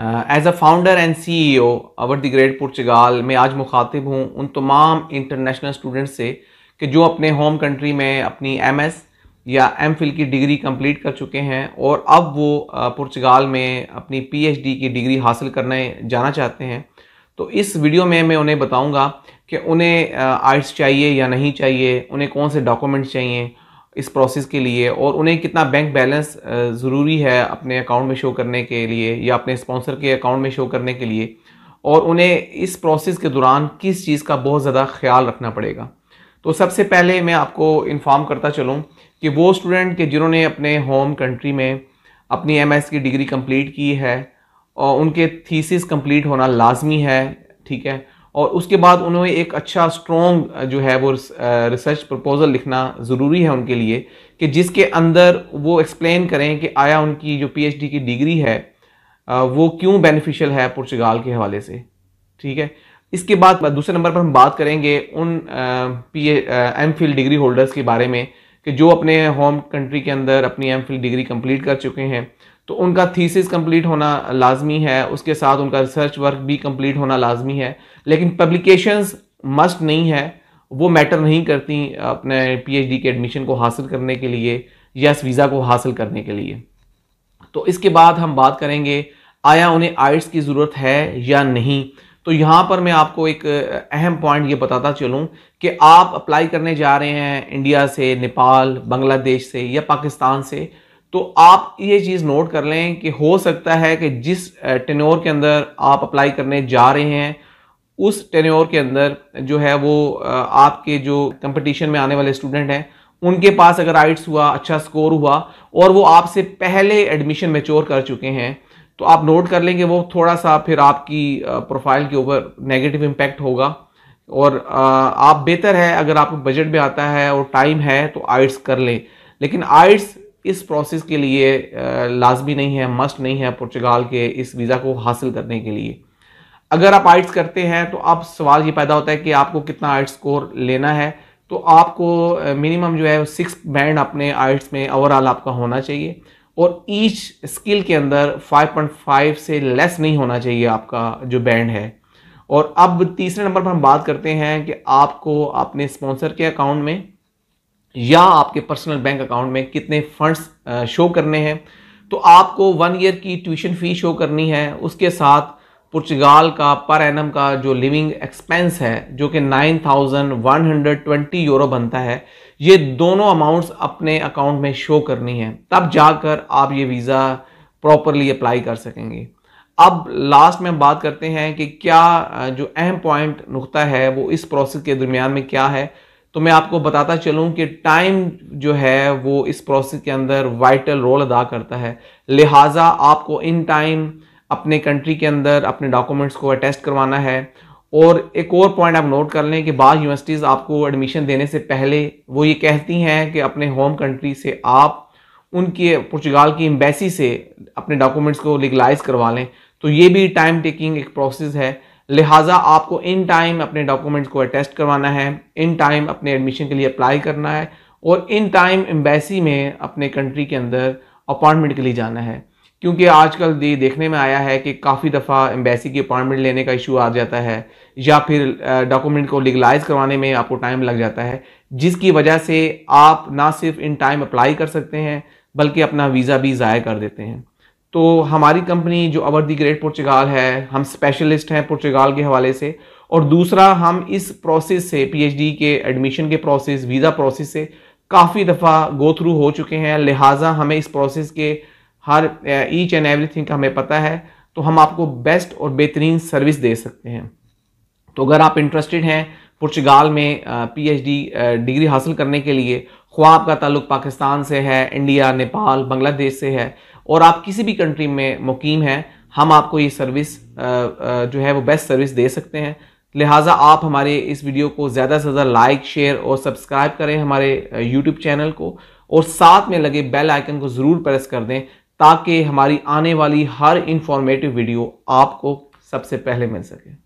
as a founder and C E O our the great पुर्तगाल मैं आज मुखातिब हूँ उन तमाम इंटरनेशनल स्टूडेंट्स से कि जो अपने होम कंट्री में अपनी एम एस या एम फिल की डिग्री कम्प्लीट कर चुके हैं और अब वो पुर्तगाल में अपनी पी एच डी की डिग्री हासिल करने जाना चाहते हैं तो इस वीडियो में मैं उन्हें बताऊँगा कि उन्हें आर्ट्स चाहिए या नहीं चाहिए उन्हें कौन से डॉक्यूमेंट्स चाहिए इस प्रोसेस के लिए और उन्हें कितना बैंक बैलेंस ज़रूरी है अपने अकाउंट में शो करने के लिए या अपने स्पॉन्सर के अकाउंट में शो करने के लिए और उन्हें इस प्रोसेस के दौरान किस चीज़ का बहुत ज़्यादा ख्याल रखना पड़ेगा तो सबसे पहले मैं आपको इन्फॉर्म करता चलूँ कि वो स्टूडेंट के जिन्होंने अपने होम कंट्री में अपनी एम की डिग्री कम्प्लीट की है और उनके थीसिस कम्प्लीट होना लाजमी है ठीक है और उसके बाद उन्होंने एक अच्छा स्ट्रॉन्ग जो है वो रिसर्च प्रपोजल लिखना ज़रूरी है उनके लिए कि जिसके अंदर वो एक्सप्लेन करें कि आया उनकी जो पीएचडी की डिग्री है वो क्यों बेनिफिशियल है पुर्तगाल के हवाले से ठीक है इसके बाद दूसरे नंबर पर हम बात करेंगे उन P M Phil degree holders के बारे में कि जो अपने होम कंट्री के अंदर अपनी एम फिल डिग्री कंप्लीट कर चुके हैं तो उनका थीसिस कंप्लीट होना लाजमी है उसके साथ उनका रिसर्च वर्क भी कंप्लीट होना लाजमी है लेकिन पब्लिकेशंस मस्ट नहीं है वो मैटर नहीं करती अपने पीएचडी के एडमिशन को हासिल करने के लिए या इस वीज़ा को हासिल करने के लिए तो इसके बाद हम बात करेंगे आया उन्हें आइट्स की ज़रूरत है या नहीं तो यहाँ पर मैं आपको एक अहम पॉइंट ये बताता चलूँ कि आप अप्लाई करने जा रहे हैं इंडिया से नेपाल बांग्लादेश से या पाकिस्तान से तो आप ये चीज़ नोट कर लें कि हो सकता है कि जिस टेन्योर के अंदर आप अप्लाई करने जा रहे हैं उस टेन्योर के अंदर जो है वो आपके जो कंपटीशन में आने वाले स्टूडेंट हैं उनके पास अगर आइट्स हुआ अच्छा स्कोर हुआ और वो आपसे पहले एडमिशन मेच्योर कर चुके हैं तो आप नोट कर लेंगे वो थोड़ा सा फिर आपकी प्रोफाइल के ऊपर नेगेटिव इम्पैक्ट होगा और आप बेहतर है अगर आपको बजट में आता है और टाइम है तो आइट्स कर लें लेकिन आइट्स इस प्रोसेस के लिए लाजमी नहीं है मस्ट नहीं है पुर्तगाल के इस वीज़ा को हासिल करने के लिए अगर आप आइट्स करते हैं तो अब सवाल ये पैदा होता है कि आपको कितना आइट स्कोर लेना है तो आपको मिनिमम जो है सिक्स बैंड अपने आइट्स में ओवरऑल आपका होना चाहिए और ईच स्किल के अंदर 5.5 से लेस नहीं होना चाहिए आपका जो बैंड है और अब तीसरे नंबर पर हम बात करते हैं कि आपको अपने स्पॉन्सर के अकाउंट में या आपके पर्सनल बैंक अकाउंट में कितने फंड्स शो करने हैं तो आपको वन ईयर की ट्यूशन फ़ी शो करनी है उसके साथ पुर्तगाल का पर एनम का जो लिविंग एक्सपेंस है जो कि 9,120 यूरो बनता है ये दोनों अमाउंट्स अपने अकाउंट में शो करनी है तब जाकर आप ये वीज़ा प्रॉपरली अप्लाई कर सकेंगे अब लास्ट में बात करते हैं कि क्या जो अहम पॉइंट नुकता है वो इस प्रोसेस के दरमियान में क्या है तो मैं आपको बताता चलूँ कि टाइम जो है वो इस प्रोसेस के अंदर वाइटल रोल अदा करता है लिहाजा आपको इन टाइम अपने कंट्री के अंदर अपने डॉक्यूमेंट्स को अटेस्ट करवाना है और एक और पॉइंट आप नोट कर लें कि बाद यूनिवर्सिटीज़ आपको एडमिशन देने से पहले वो ये कहती हैं कि अपने होम कंट्री से आप उनके पुर्तगाल की एम्बेसी से अपने डॉक्यूमेंट्स को लीगलाइज करवा लें तो ये भी टाइम टेकिंग एक प्रोसेस है लिहाजा आपको इन टाइम अपने डॉक्यूमेंट्स को अटेस्ट करवाना है इन टाइम अपने एडमिशन के लिए अप्लाई करना है और इन टाइम एम्बेसी में अपने कंट्री के अंदर अपॉइंटमेंट के लिए जाना है क्योंकि आजकल ये देखने में आया है कि काफ़ी दफ़ा एम्बेसी की अपॉइंटमेंट लेने का इशू आ जाता है या फिर डॉक्यूमेंट को लीगलाइज करवाने में आपको टाइम लग जाता है जिसकी वजह से आप ना सिर्फ इन टाइम अप्लाई कर सकते हैं बल्कि अपना वीज़ा भी ज़ाया कर देते हैं तो हमारी कंपनी जो अवर दी ग्रेट पुर्तगाल है हम स्पेशलिस्ट हैं पुर्तगाल के हवाले से और दूसरा हम इस प्रोसेस से पीएचडी के एडमिशन के प्रोसेस वीज़ा प्रोसेस से काफ़ी दफ़ा गो थ्रू हो चुके हैं लिहाजा हमें इस प्रोसेस के हर ईच एंड एवरीथिंग का हमें पता है तो हम आपको बेस्ट और बेहतरीन सर्विस दे सकते हैं तो अगर आप इंटरेस्टेड हैं पुर्तगाल में पीएचडी eh, डिग्री eh, हासिल करने के लिए ख्वाब का ताल्लुक पाकिस्तान से है इंडिया नेपाल बांग्लादेश से है और आप किसी भी कंट्री में मुकीम हैं हम आपको ये सर्विस जो है वो बेस्ट सर्विस दे सकते हैं लिहाजा आप हमारे इस वीडियो को ज़्यादा से ज़्यादा लाइक शेयर और सब्सक्राइब करें हमारे यूट्यूब चैनल को और साथ में लगे बेल आइकन को ज़रूर प्रेस कर दें ताकि हमारी आने वाली हर इंफॉर्मेटिव वीडियो आपको सबसे पहले मिल सके